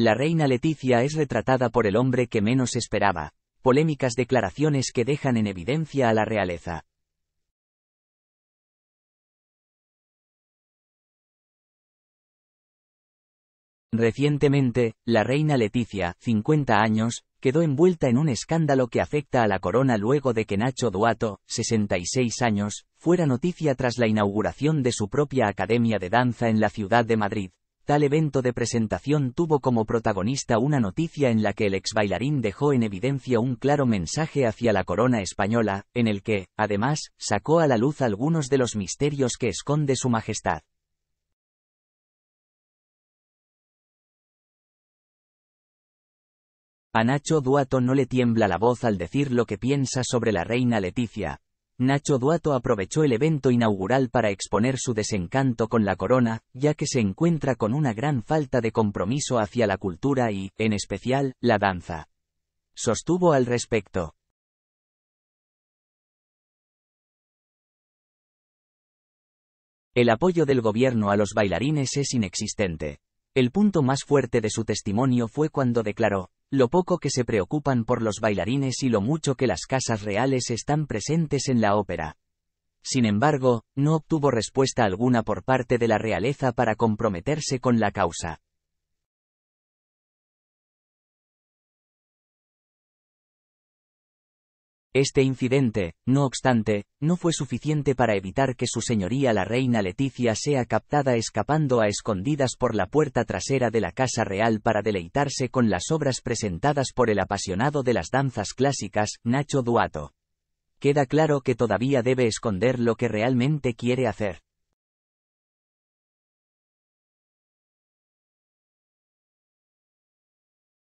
La reina Leticia es retratada por el hombre que menos esperaba, polémicas declaraciones que dejan en evidencia a la realeza. Recientemente, la reina Leticia, 50 años, quedó envuelta en un escándalo que afecta a la corona luego de que Nacho Duato, 66 años, fuera noticia tras la inauguración de su propia academia de danza en la ciudad de Madrid, Tal evento de presentación tuvo como protagonista una noticia en la que el ex bailarín dejó en evidencia un claro mensaje hacia la corona española, en el que, además, sacó a la luz algunos de los misterios que esconde su majestad. A Nacho Duato no le tiembla la voz al decir lo que piensa sobre la reina Leticia, Nacho Duato aprovechó el evento inaugural para exponer su desencanto con la corona, ya que se encuentra con una gran falta de compromiso hacia la cultura y, en especial, la danza. Sostuvo al respecto. El apoyo del gobierno a los bailarines es inexistente. El punto más fuerte de su testimonio fue cuando declaró, lo poco que se preocupan por los bailarines y lo mucho que las casas reales están presentes en la ópera. Sin embargo, no obtuvo respuesta alguna por parte de la realeza para comprometerse con la causa. Este incidente, no obstante, no fue suficiente para evitar que su señoría la reina Leticia sea captada escapando a escondidas por la puerta trasera de la Casa Real para deleitarse con las obras presentadas por el apasionado de las danzas clásicas, Nacho Duato. Queda claro que todavía debe esconder lo que realmente quiere hacer.